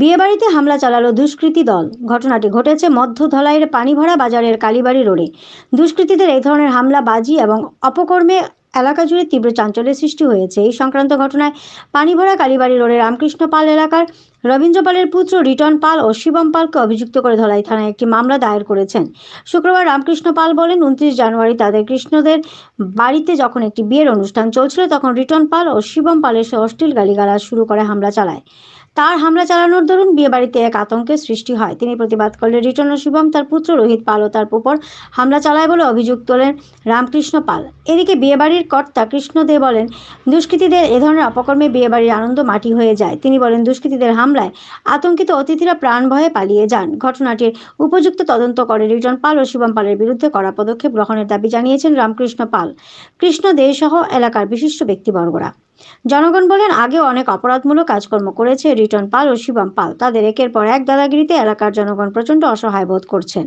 বিয়েবাড়িতে হামলা চালালো দুষ্কৃতী দল ঘটনাটি ঘটেছে মধ্য ধলাইয়ের পানিভরা বাজারের কালীবাড়ি রোডে দুষ্কৃতীদের এই ধরনের হামলা বাজি এবং অপকর্মে এলাকা জুড়ে তীব্র চাঞ্চল্যের সৃষ্টি হয়েছে এই সংক্রান্ত ঘটনায় পানিভরা কালীবাড়ি রোডে রামকৃষ্ণ পাল এলাকার রবীন্দ্র পালের পুত্র রিটন পাল ও শিবম পালকে অভিযুক্ত করে ধলাই থানায় একটি মামলা দায়ের করেছেন শুক্রবার রামকৃষ্ণ পাল বলেন উনত্রিশ জানুয়ারি তাদের কৃষ্ণদের বাড়িতে যখন একটি বিয়ের অনুষ্ঠান চলছিল তখন রিটন পাল ও শিবম পালের সে অশ্লীল গালিগালাজ শুরু করে হামলা চালায় তার হামলা চালানোর দরুন বিয়ে বাড়িতে এক আতঙ্কের সৃষ্টি হয় তিনি প্রতিবাদ করলে রিটন শিবম তার পুত্র রোহিত পাল ও তার উপর হামলা চালায় বলে অভিযোগ তোলেন রামকৃষ্ণ পাল এদিকে বিয়ে বাড়ির কর্তা কৃষ্ণ দে বলেন দুষ্কৃতীদের এ ধরনের অপকর্মে বিয়ে বাড়ির আনন্দ মাটি হয়ে যায় তিনি বলেন দুষ্কৃতীদের হামলায় আতঙ্কিত অতিথিরা প্রাণ ভয়ে পালিয়ে যান ঘটনাটির উপযুক্ত তদন্ত করে রিটন পাল ও শিবম পালের বিরুদ্ধে করা পদক্ষেপ গ্রহণের দাবি জানিয়েছেন রামকৃষ্ণ পাল কৃষ্ণ দে সহ এলাকার বিশিষ্ট ব্যক্তিবর্গরা জনগণ বলেন আগে অনেক অপরাধমূলক কাজকর্ম করেছে রিটন পাল ও শিবম পাল তাদের একের পর এক দাদাগিরিতে এলাকার জনগণ প্রচণ্ড অসহায় বোধ করছেন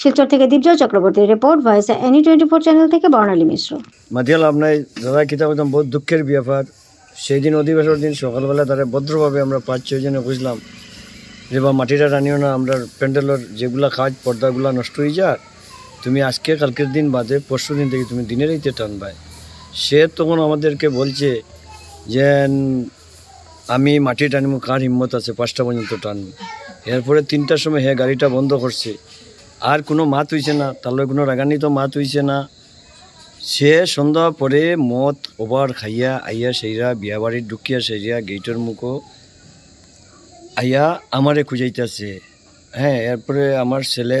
শিলচর থেকে দীপজয় চক্রবর্তীর report voice any twenty four channel থেকে বর্ণালী মিশ্র মাঝিয়াল আপনার দাদা কিতাব একদম বহু দুঃখের ব্যাপার সেই দিন অধিবেশনের দিন সকালবেলা তারা ভদ্রভাবে আমরা পাঁচ ছয়জনে বুঝলাম যে বা মাটিটা টানিও না আমরা প্যান্ডেলের যেগুলা কাজ পর্দাগুলা নষ্ট হয়ে যা তুমি আজকে কালকের দিন বাদে পরশু দিন থেকে তুমি দিনের এইতে টানবায় সে তখন আমাদেরকে বলছে যে আমি মাটি টানবো কার হিম্মত আছে পাঁচটা পর্যন্ত টানবো এরপরে তিনটার সময় হ্যাঁ গাড়িটা বন্ধ করছে আর কোনো মাত হইছে না তাহলে কোনো রাগান্বিত মাত হইছে না সে সন্ধ্যা পরে মদ ওভার খাইয়া আইয়া সেইরা বিয়া বাড়ির ঢুকিয়া সেইরা গেইটের মুখো আইয়া আমারে খুঁজাইতেছে হ্যাঁ এরপরে আমার ছেলে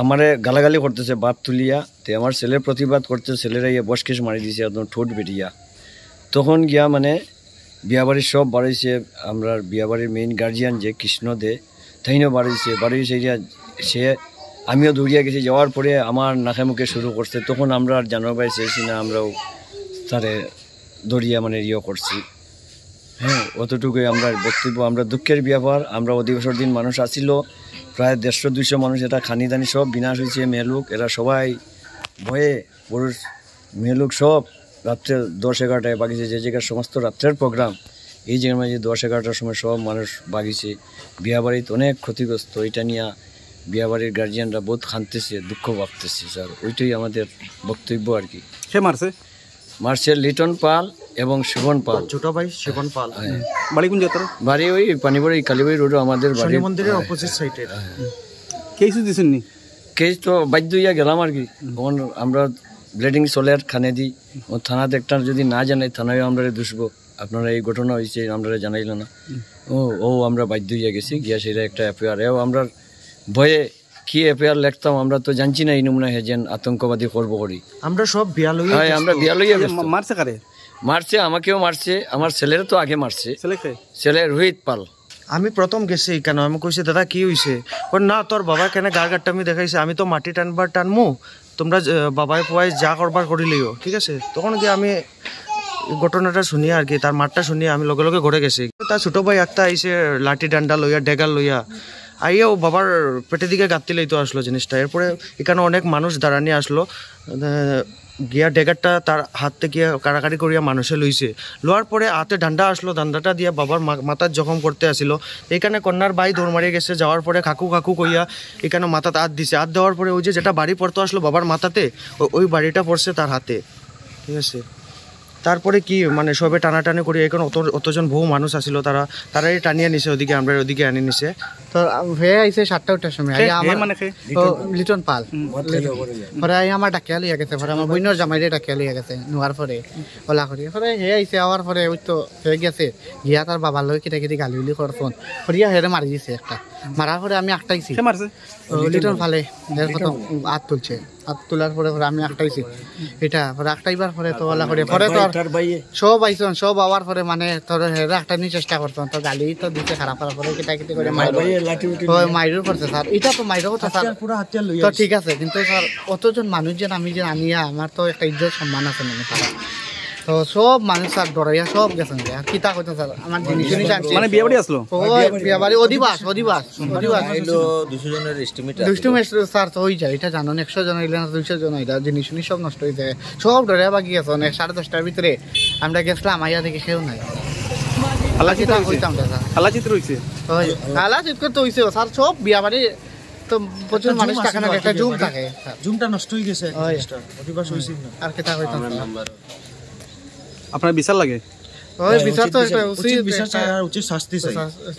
আমারে গালাগালি করতেছে বাপ তুলিয়া তে আমার ছেলের প্রতিবাদ করতে ছেলেরা ইয়ে বসকেস মারি দিছে একদম ঠোঁট বেরিয়া তখন গিয়া মানে বিয়াবাড়ির সব বাড়িয়েছে আমরা বিয়াবাড়ির মেইন গার্জিয়ান যে কৃষ্ণ দে তাইনও বাড়িয়েছে বাড়িয়েছে সে আমিও দৌড়িয়া গেছি যাওয়ার পরে আমার নাখে মুখে শুরু করছে তখন আমরা আর জানো বাড়ি চেয়েছি না আমরাও তারে দৌড়িয়া মানে ইয়ে করছি হ্যাঁ অতটুকুই আমরা বক্তব্য আমরা দুঃখের ব্যাপার আমরা অধিবেশর দিন মানুষ আসিল প্রায় দেড়শো দুইশো মানুষ এটা খানি দানি সব বিনাশ হয়েছে মেহলুক এরা সবাই ভয়ে পুরুষ মেহলুক সব রাত্রে দশ এগারোটায় বাগিয়েছে যে জায়গার সমস্ত রাত্রের প্রোগ্রাম এই জায়গার মাঝে দশ এগারোটার সময় সব মানুষ বাগিয়েছে তো অনেক ক্ষতিগ্রস্ত এটা নিয়ে বিয়াবাড়ির গার্জিয়ানরা বহুত খানতেছে দুঃখ ভাবতেছে স্যার ওইটাই আমাদের বক্তব্য আর কি সে মারছে মার্শাল লিটন পাল এবং শোভন পাল ছোট ভাই শোভন পাল হ্যাঁ। বাড়ি বাড়ি ওই পানিবাড়ি কালীবাড়ি রোড আমাদের বাড়ি মন্দিরের অপোজিট হ্যাঁ। সাইডে হ্যাঁ। কেস দিছেন কেস তো বাধ্য হইয়া গেলাম আর কি তখন আমরা ব্লিডিং চলে আর খানে দিই ও থানাতে একটা যদি না জানাই থানায় আমরা দুষবো আপনারা এই ঘটনা হয়েছে আমরা জানাইল না ও ও আমরা বাধ্য হইয়া গেছি গিয়া সেটা একটা এফআইআর এও আমরা ভয়ে কি এফআইআর লেখতাম আমরা তো জানছি না এই নমুনা হেজেন আতঙ্কবাদী করবো করি আমরা সব হ্যাঁ আমরা মারছে কারে মারছে আমাকেও মারছে আমার ছেলের তো আগে মারছে ছেলে রোহিত পাল আমি প্রথম গেছি কেন আমি কইছি দাদা কি হইছে না তোর বাবা কেন গা গারটা আমি দেখাইছে আমি তো মাটি টানবার টানমু তোমরা বাবাই পোয়াই যা করবার করিলিও ঠিক আছে তখন গিয়ে আমি ঘটনাটা শুনি আর কি তার মাঠটা শুনি আমি লগে লগে ঘরে গেছি তার ছোট ভাই একটা আইসে লাঠি ডান্ডা লইয়া ডেগা লইয়া আইয়াও বাবার পেটের দিকে গাত্তিলেই তো আসলো জিনিসটা এরপরে এখানে অনেক মানুষ দাঁড়ানি আসলো গিয়া ডেগারটা তার হাত থেকে কাড়াকাড়ি করিয়া মানুষে লইছে লোয়ার পরে হাতে ডান্ডা আসলো ডান্ডাটা দিয়া বাবার মাথার জখম করতে আসিল এখানে কন্যার বাই দৌড় মারিয়ে গেছে যাওয়ার পরে কাকু কাকু কইয়া এখানে মাথাতে হাত দিছে হাত দেওয়ার পরে ওই যে যেটা বাড়ি পড়তে আসলো বাবার মাথাতে ওই বাড়িটা পড়ছে তার হাতে ঠিক আছে তারপরে কি মানে সবে টানাটানি করি এখন অত অতজন বহু মানুষ আসিল তারা তারাই টানিয়ে নিছে ওদিকে আমরা ওদিকে আনি নিছে তো হয়ে আইছে সাতটা উঠার সময় আমার মানে লিটন পাল পরে আই আমার ডাকিয়া লিয়া গেছে পরে আমার বইনর জামাইরে ডাকিয়া লিয়া গেছে নোয়ার পরে ওলা করি পরে হে আইছে আওয়ার পরে ওই তো হয়ে গেছে গিয়া তার বাবার লগে কিটা কিটি গালি উলি করছন ফরিয়া হেরে মারি দিছে একটা মারার পরে আমি লিটন ফালে তুলছে তোলার পরে আমি এটা পরে পরে তো ওলা করে পরে তো সব সব পরে মানে তোর হেরা চেষ্টা করতাম তো গালি তো দিতে খারাপ খারাপ করে কেটা কেটে করে স্যার এটা তো স্যার তো ঠিক আছে কিন্তু স্যার অতজন মানুষ যেন আমি যে আনিয়া আমার তো একটা ইজ্জত সম্মান আছে মানে সব মানুষ আর ডরাইয়া সব গেছেন আর কিতা কইতা স্যার আমার জিনিস জিনিস আনছি মানে বিয়ে বাড়ি আসলো বিয়ে বাড়ি অধিবাস অধিবাস মানে অধিবাস হইলো 200 জনের এস্টিমেট আছে 200 স্যার তো হই যায় এটা জানো 100 জন হইলে 200 জন হইলা জিনিস জিনিস সব নষ্ট হয়ে যায় সব ডরাইয়া বাকি গেছে অনেক 10:30টার ভিতরে আমরা গেছলাম আইয়া দেখি কেউ নাই আল্লাহ চিত্র হইতাম স্যার হইছে হয় আল্লাহ হইছে স্যার সব বিয়া বাড়ি তো প্রচুর মানুষ থাকে না একটা জুম থাকে জুমটা নষ্ট হয়ে গেছে আর কেটা হইতাম আপনার বিচার লাগে বিচার তো উচিত বিচার উচিত শাস্তি চাই